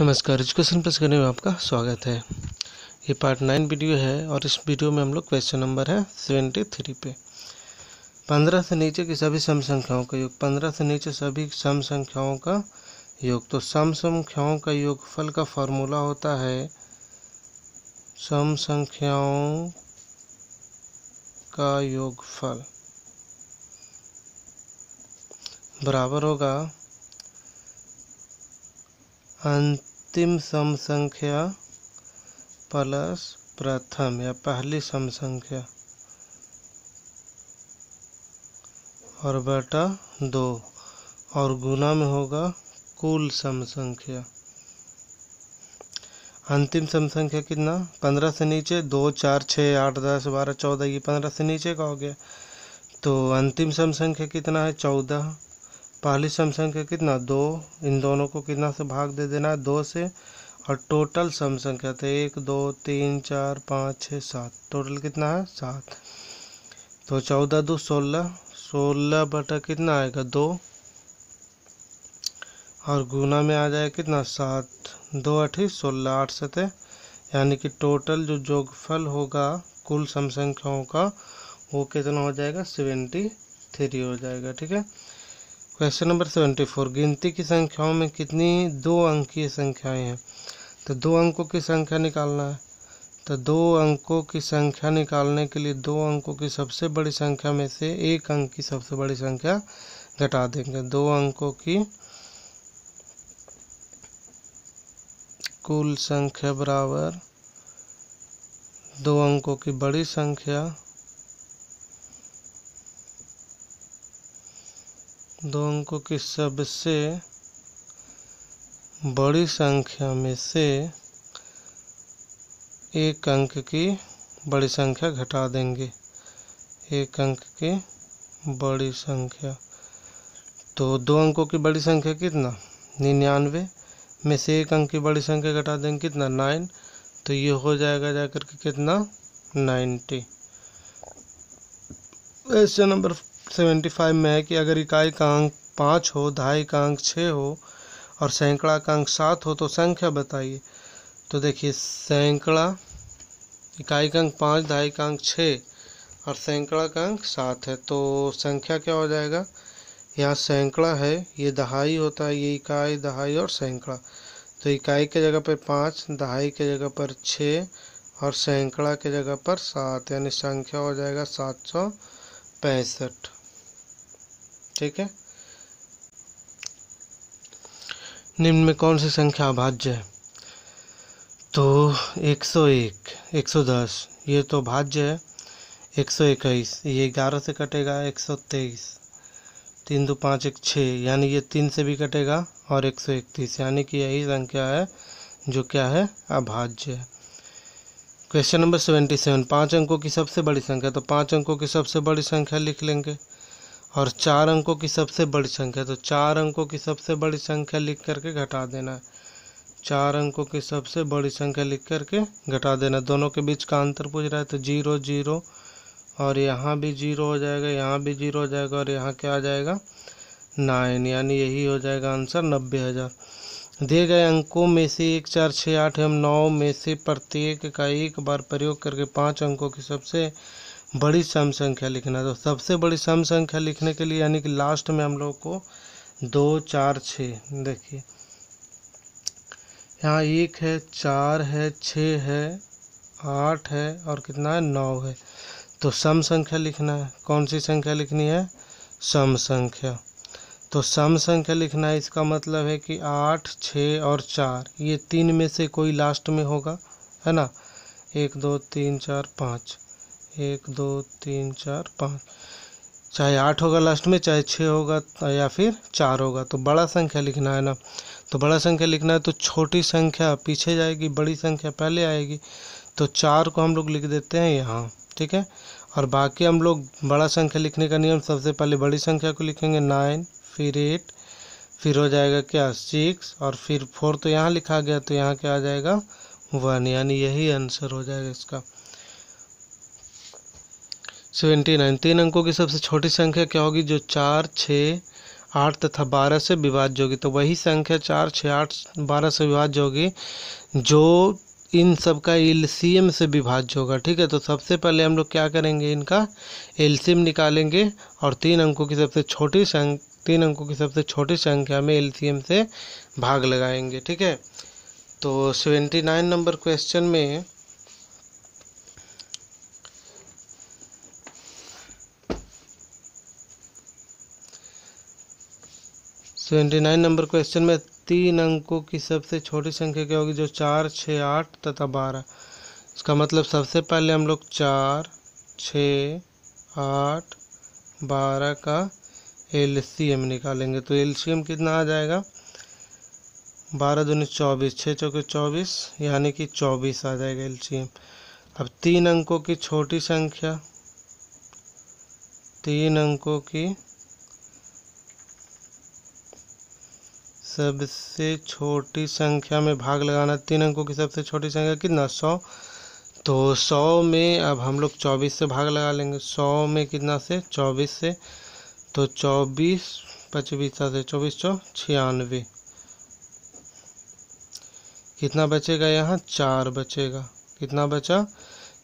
नमस्कार education plus करने में आपका स्वागत है ये पार्ट नाइन वीडियो है और इस वीडियो में हम लोग क्वेश्चन नंबर है सेवेंटी थ्री पे पंद्रह से नीचे की सभी सम संख्याओं का योग पंद्रह से नीचे सभी सम संख्याओं का योग तो सम संख्याओं का योगफल का फॉर्मूला होता है सम संख्याओं का योगफल बराबर होगा अंत अंतिम सम संख्या प्लस प्रथम या पहली सम संख्या और बटा दो और गुना में होगा कुल सम संख्या अंतिम सम संख्या कितना पंद्रह से नीचे दो चार छः आठ दस बारह चौदह ये पंद्रह से नीचे का हो गया तो अंतिम सम संख्या कितना है चौदह पहली सम संख्या कितना दो इन दोनों को कितना से भाग दे देना है दो से और टोटल सम संख्या तो एक दो तीन चार पाँच छः सात टोटल कितना है सात तो चौदह दो सोलह सोलह बटा कितना आएगा दो और गुना में आ जाएगा कितना सात दो अठी सोलह आठ सते यानी कि टोटल जो जोगफल होगा कुल सम संख्याओं का वो कितना हो जाएगा सेवेंटी थ्री हो जाएगा ठीक है क्वेश्चन नंबर सेवेंटी फोर गिनती की संख्याओं में कितनी दो अंकीय संख्याएं हैं तो दो अंकों की संख्या निकालना है तो दो अंकों की संख्या निकालने के लिए दो अंकों की सबसे बड़ी संख्या में से एक अंक की सबसे बड़ी संख्या घटा देंगे दो अंकों की कुल संख्या बराबर दो अंकों की बड़ी संख्या दो अंकों की सबसे बड़ी संख्या में से एक अंक की बड़ी संख्या घटा देंगे एक अंक की बड़ी संख्या तो दो अंकों की बड़ी संख्या कितना निन्यानवे में से एक अंक की बड़ी संख्या घटा देंगे कितना नाइन तो ये हो जाएगा जाकर के कितना ninety question number seventy five में है कि अगर इकाई का अंक पाँच हो दहाई का अंक छः हो और सैकड़ा का अंक सात हो तो संख्या बताइए तो देखिए सैकड़ा इकाई का अंक पाँच दहाई का अंक छः और सैकड़ा का अंक सात है तो संख्या क्या हो जाएगा यहाँ सैकड़ा है ये दहाई होता है ये इकाई दहाई और सैकड़ा तो इकाई के जगह पर पाँच दहाई के जगह पर छः और सैकड़ा के जगह पर सात यानी संख्या हो जाएगा सात सौ पैंसठ ठीक है निम्न में कौन सी संख्या भाज्य है तो 101, 110 ये तो भाज्य है एक सौ इक्कीस ये ग्यारह से कटेगा एक सौ तेईस तीन दो पाँच एक छः यानी ये तीन से भी कटेगा और एक सौ इकतीस यानी कि यही संख्या है जो क्या है अभाज्य है क्वेश्चन नंबर सेवेंटी सेवन पाँच अंकों की सबसे बड़ी संख्या तो पाँच अंकों की सबसे बड़ी संख्या लिख लेंगे और चार अंकों की सबसे बड़ी संख्या तो चार अंकों की सबसे बड़ी संख्या लिख करके घटा देना है चार अंकों की सबसे बड़ी संख्या लिख करके घटा देना दोनों के बीच का अंतर पूछ रहा है तो जीरो जीरो और यहाँ भी जीरो हो जाएगा यहाँ भी जीरो हो जाएगा और यहाँ क्या आ जाएगा नाइन यानी यही हो जाएगा आंसर नब्बे हज़ार दिए गए अंकों में से एक चार छः आठ एवं नौ में से प्रत्येक का एक बार प्रयोग करके पाँच अंकों की सबसे बड़ी सम संख्या लिखना तो सबसे बड़ी सम संख्या लिखने के लिए यानी कि लास्ट में हम लोग को दो चार छ देखिए यहाँ एक है चार है छ है आठ है और कितना है नौ है तो सम संख्या लिखना है कौन सी संख्या लिखनी है सम संख्या तो सम संख्या लिखना है इसका मतलब है कि आठ छ और चार ये तीन में से कोई लास्ट में होगा है ना एक दो तीन चार पाँच एक दो तीन चार पाँच चाहे आठ होगा लास्ट में चाहे छः होगा या फिर चार होगा तो बड़ा संख्या लिखना है ना तो बड़ा संख्या लिखना है तो छोटी संख्या पीछे जाएगी बड़ी संख्या पहले आएगी तो चार को हम लोग लिख देते हैं यहाँ ठीक है और बाकी हम लोग बड़ा संख्या लिखने का नियम सबसे पहले बड़ी संख्या को लिखेंगे नाइन फिर एट फिर हो जाएगा क्या सिक्स और फिर फोर तो यहाँ लिखा गया तो यहाँ क्या आ जाएगा वन यानी यही आंसर हो जाएगा इसका सेवेंटी नाइन तीन अंकों की सबसे छोटी संख्या क्या होगी जो चार छः आठ तथा बारह से विभाज्य होगी तो वही संख्या चार छः आठ बारह से विभाज्य होगी जो इन सब का एल से विभाज्य होगा ठीक है तो सबसे पहले हम लोग क्या करेंगे इनका एल निकालेंगे और तीन अंकों की सबसे छोटी संख तीन अंकों की सबसे छोटी संख्या में एल से भाग लगाएंगे ठीक है तो सेवेंटी नाइन नंबर क्वेश्चन में सेवेंटी नाइन नंबर क्वेश्चन में तीन अंकों की सबसे छोटी संख्या क्या होगी जो चार छः आठ तथा बारह इसका मतलब सबसे पहले हम लोग चार छ आठ बारह का एल सी एम निकालेंगे तो एल सी एम कितना आ जाएगा बारह दूनी चौबीस छः चौके चौबीस यानी कि चौबीस आ जाएगा एल सी एम अब तीन अंकों की छोटी संख्या तीन अंकों की सबसे छोटी संख्या में भाग लगाना तीन अंकों की सबसे छोटी संख्या कितना सौ तो सौ में अब हम लोग चौबीस से भाग लगा लेंगे सौ में कितना से चौबीस से तो चौबीस पचबीसा से चौबीस सौ छियानवे कितना बचेगा यहाँ चार बचेगा कितना बचा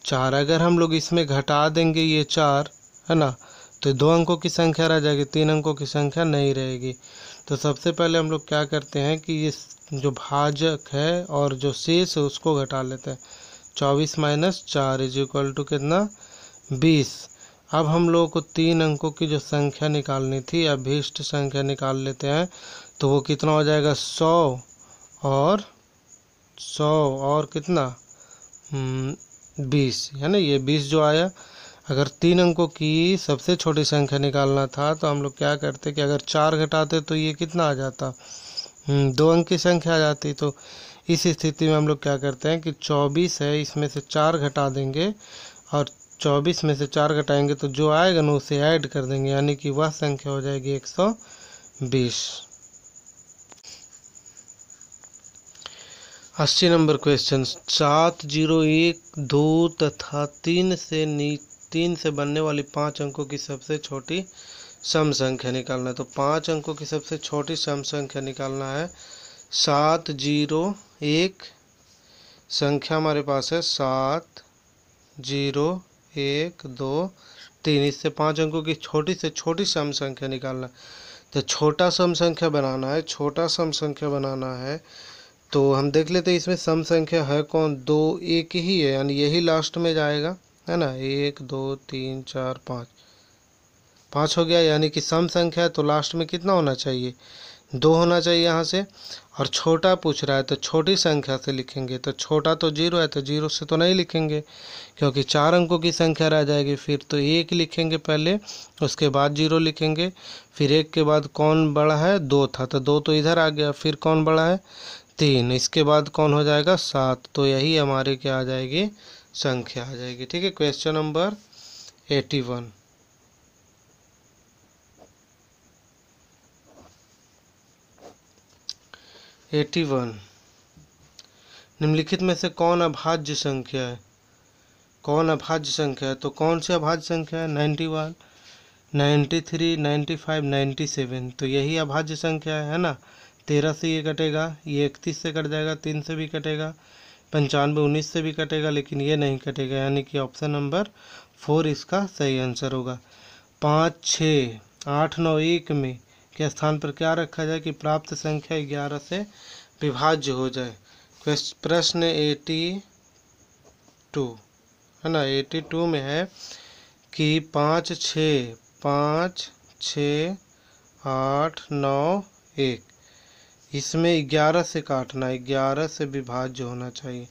चार अगर हम लोग इसमें घटा देंगे ये चार है ना तो दो अंकों की संख्या रह जाएगी तीन अंकों की संख्या नहीं रहेगी तो सबसे पहले हम लोग क्या करते हैं कि ये जो भाजक है और जो शेष है उसको घटा लेते हैं चौबीस माइनस चार इज इक्वल टू कितना बीस अब हम लोगों को तीन अंकों की जो संख्या निकालनी थी अभीष्ट संख्या निकाल लेते हैं तो वो कितना हो जाएगा सौ और सौ और कितना हम्म, बीस है ना ये बीस जो आया अगर तीन अंकों की सबसे छोटी संख्या निकालना था तो हम लोग क्या करते कि अगर चार घटाते तो ये कितना आ जाता हम्म, दो अंक की संख्या आ जाती तो इस स्थिति में हम लोग क्या करते हैं कि चौबीस है इसमें से चार घटा देंगे और चौबीस में से चार घटाएंगे तो जो आएगा ना उसे ऐड कर देंगे यानी कि वह संख्या हो जाएगी एक सौ बीस अस्सी नंबर क्वेश्चन सात जीरो एक दो तथा तीन से नीचे तीन से बनने वाली पाँच अंकों की सबसे छोटी सम संख्या निकालना है तो पाँच अंकों की सबसे छोटी सम संख्या निकालना है सात जीरो एक संख्या हमारे पास है सात जीरो एक दो तीन इससे पाँच अंकों की छोटी से छोटी सम संख्या निकालना है तो छोटा सम संख्या बनाना है छोटा सम संख्या बनाना है तो हम देख लेते हैं इसमें सम संख्या है कौन दो एक ही है यानी यही लास्ट में जाएगा है ना एक दो तीन चार पाँच पाँच हो गया यानी कि सम संख्या है तो लास्ट में कितना होना चाहिए दो होना चाहिए यहाँ से और छोटा पूछ रहा है तो छोटी संख्या से लिखेंगे तो छोटा तो जीरो है तो जीरो से तो नहीं लिखेंगे क्योंकि चार अंकों की संख्या रह जाएगी फिर तो एक लिखेंगे पहले उसके बाद जीरो लिखेंगे फिर एक के बाद कौन बड़ा है दो था तो दो तो इधर आ गया फिर कौन बड़ा है तीन इसके बाद कौन हो जाएगा सात तो यही हमारे क्या आ जाएगी संख्या आ जाएगी ठीक है question number eighty one eighty one निम्नलिखित में से कौन अभाज्य संख्या है कौन अभाज्य संख्या है तो कौन सी अभाज्य संख्या है ninety one ninety three ninety five ninety seven तो यही अभाज्य संख्या है ना तेरह से ये कटेगा ये इकतीस से कट जाएगा तीन से भी कटेगा पंचानवे उन्नीस से भी कटेगा लेकिन ये नहीं कटेगा यानी कि ऑप्शन नंबर फोर इसका सही आंसर होगा पाँच छः आठ नौ एक में के स्थान पर क्या रखा जाए कि प्राप्त संख्या ग्यारह से विभाज्य हो जाए प्रश्न एटी टू है ना एटी टू में है कि पाँच छ पाँच छ आठ नौ एक इसमें ग्यारह से काटना ग्यारह से विभाज्य होना चाहिए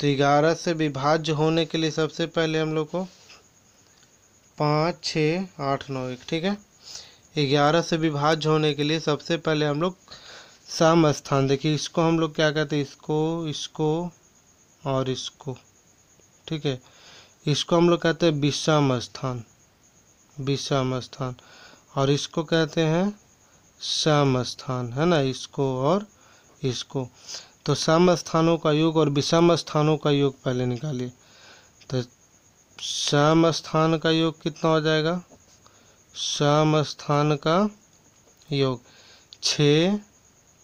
तो ग्यारह से विभाज्य होने के लिए सबसे पहले हम लोग को पाँच छः आठ नौ एक ठीक है ग्यारह से विभाज्य होने के लिए सबसे पहले हम लोग सम स्थान देखिए इसको हम लोग क्या कहते हैं इसको इसको और इसको ठीक है इसको हम लोग कहते हैं विषम स्थान विषम स्थान और इसको कहते हैं सम स्थान है ना इसको और इसको तो सम स्थानों का योग और विषम स्थानों का योग पहले निकालिए तो सम स्थान का योग कितना हो जाएगा सम स्थान का योग छ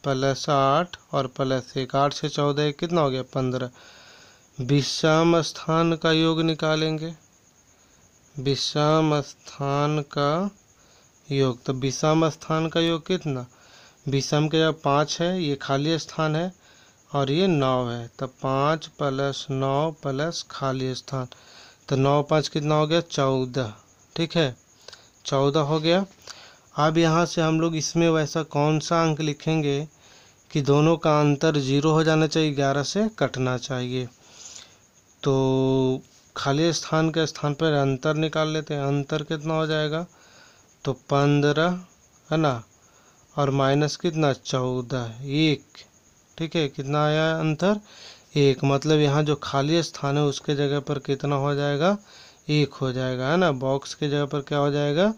प्लस आठ और प्लस एक आठ से चौदह कितना हो गया पंद्रह विषम स्थान का योग निकालेंगे विषम स्थान का योग तो विषम स्थान का योग कितना विषम के जगह पाँच है ये खाली स्थान है और ये नौ है तो पाँच प्लस नौ प्लस खाली स्थान तो नौ पाँच कितना हो गया चौदह ठीक है चौदह हो गया अब यहाँ से हम लोग इसमें वैसा कौन सा अंक लिखेंगे कि दोनों का अंतर जीरो हो जाना चाहिए ग्यारह से कटना चाहिए तो खाली स्थान के स्थान पर अंतर निकाल लेते हैं अंतर कितना हो जाएगा तो पंद्रह है ना और माइनस कितना चौदह एक ठीक है कितना आया अंतर एक मतलब यहाँ जो खाली स्थान है उसके जगह पर कितना हो जाएगा एक हो जाएगा है ना बॉक्स के जगह पर क्या हो जाएगा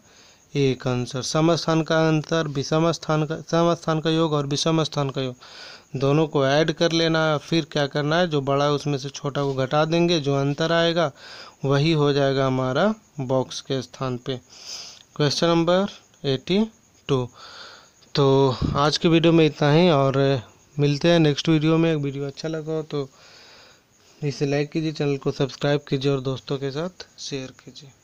एक आंसर सम स्थान का अंतर विषम स्थान का सम स्थान का योग और विषम स्थान का योग दोनों को ऐड कर लेना है फिर क्या करना है जो बड़ा है उसमें से छोटा को घटा देंगे जो अंतर आएगा वही हो जाएगा हमारा बॉक्स के स्थान पे क्वेश्चन नंबर एटी टू तो आज के वीडियो में इतना ही और मिलते हैं नेक्स्ट वीडियो में एक वीडियो अच्छा लगा हो तो इसे लाइक कीजिए चैनल को सब्सक्राइब कीजिए और दोस्तों के साथ शेयर कीजिए